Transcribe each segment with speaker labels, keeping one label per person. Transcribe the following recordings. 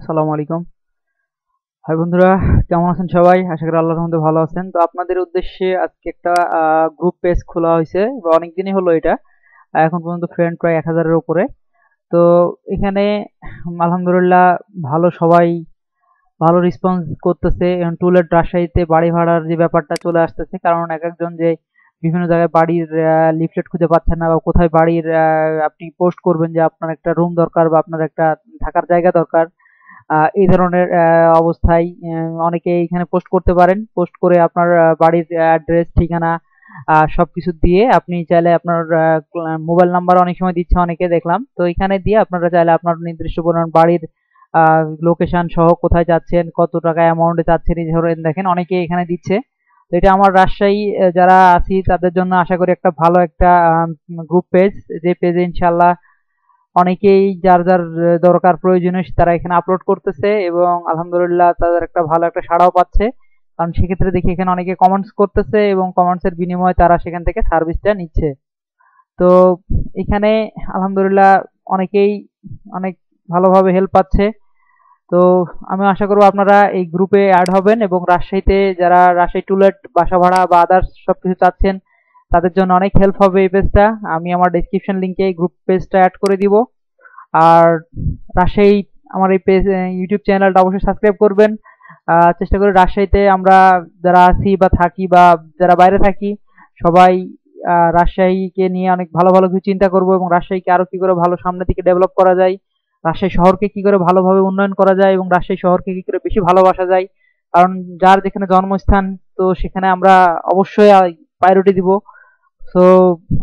Speaker 1: আসসালামু আলাইকুম হাই বন্ধুরা কেমন আছেন সবাই আশা করি আল্লাহর রহমতে ভালো আছেন তো আপনাদের উদ্দেশ্যে আজকে একটা গ্রুপ পেজ খোলা হয়েছে বা অনেকদিনই হলো এটা এখন পর্যন্ত ফ্রেন্ড প্রায় এক হাজারের উপরে তো এখানে আলহামদুলিল্লাহ ভালো সবাই ভালো রেসপন্স করতেছে এবং টুলের রাজশাহীতে বাড়ি ভাড়ার যে ব্যাপারটা চলে আসতেছে কারণ এক একজন যে বিভিন্ন জায়গায় বাড়ির লিফলেট খুঁজে পাচ্ছেন না বা কোথায় বাড়ির আপনি পোস্ট করবেন যে আপনার একটা রুম দরকার বা আপনার একটা থাকার জায়গা দরকার এই ধরনের অবস্থায় অনেকে এখানে পোস্ট করতে পারেন পোস্ট করে আপনার বাড়ির অ্যাড্রেস ঠিকানা সব কিছু দিয়ে আপনি চাইলে আপনার মোবাইল নাম্বার অনেক সময় দিচ্ছে অনেকে দেখলাম তো এখানে দিয়ে আপনারা চাইলে আপনার নির্দিষ্ট পরিমাণ বাড়ির লোকেশন সহ কোথায় যাচ্ছেন কত টাকা অ্যামাউন্টে যাচ্ছেন এই ধরনের দেখেন অনেকে এখানে দিচ্ছে তো এটা আমার রাজশাহী যারা আছি তাদের জন্য আশা করি একটা ভালো একটা গ্রুপ পেজ যে পেজে ইনশাল্লাহ অনেকেই যার যার দরকার প্রয়োজনীয় তারা এখানে আপলোড করতেছে এবং আলহামদুলিল্লাহ তাদের একটা ভালো একটা সাড়াও পাচ্ছে কারণ সেক্ষেত্রে দেখি এখানে অনেকে কমেন্টস করতেছে এবং কমেন্টসের বিনিময়ে তারা সেখান থেকে সার্ভিসটা নিচ্ছে তো এখানে আলহামদুলিল্লাহ অনেকেই অনেক ভালোভাবে হেল্প পাচ্ছে তো আমি আশা করব আপনারা এই গ্রুপে অ্যাড হবেন এবং রাজশাহীতে যারা রাজশাহী টুলেট বাসা ভাড়া বা আদার্স সব কিছু চাচ্ছেন তাদের জন্য অনেক হেল্প হবে এই পেজটা আমি আমার ডিসক্রিপশন লিঙ্কে এই গ্রুপ পেজটা অ্যাড করে দিব আর রাজশাহী আমার এই পেজ ইউটিউব চ্যানেলটা অবশ্যই সাবস্ক্রাইব করবেন চেষ্টা করি রাজশাহীতে আমরা যারা আছি বা থাকি বা যারা বাইরে থাকি সবাই রাজশাহীকে নিয়ে অনেক ভালো ভালো কিছু চিন্তা করব এবং রাজশাহীকে আরও কী করে ভালো সামনের দিকে ডেভেলপ করা যায় রাজশাহী শহরকে কী করে ভালোভাবে উন্নয়ন করা যায় এবং রাজশাহী শহরকে কী করে বেশি ভালোবাসা যায় কারণ যার যেখানে জন্মস্থান তো সেখানে আমরা অবশ্যই প্রায়োরিটি দিব সো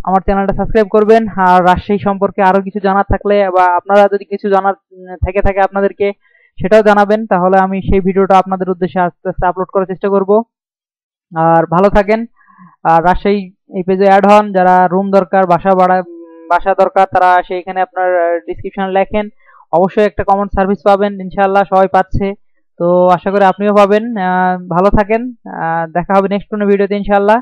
Speaker 1: আমার চ্যানেলটা সাবস্ক্রাইব করবেন আর রাজশাহী সম্পর্কে আরও কিছু জানার থাকলে বা আপনারা যদি কিছু জানার থেকে থাকে আপনাদেরকে সেটাও জানাবেন তাহলে আমি সেই ভিডিওটা আপনাদের উদ্দেশ্যে আস্তে আস্তে আপলোড করার চেষ্টা করব আর ভালো থাকেন আর রাজশাহী এই পেজে অ্যাড হন যারা রুম দরকার বাসা বাড়া বাসা দরকার তারা সেইখানে আপনার ডিসক্রিপশন লেখেন অবশ্যই একটা কমন সার্ভিস পাবেন ইনশাল্লাহ সবাই পাচ্ছে তো আশা করি আপনিও পাবেন ভালো থাকেন দেখা হবে নেক্সট কোনো ভিডিওতে ইনশাল্লাহ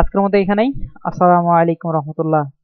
Speaker 1: আজকের মতো এখানেই আসসালামু আলাইকুম রহমতুল্লাহ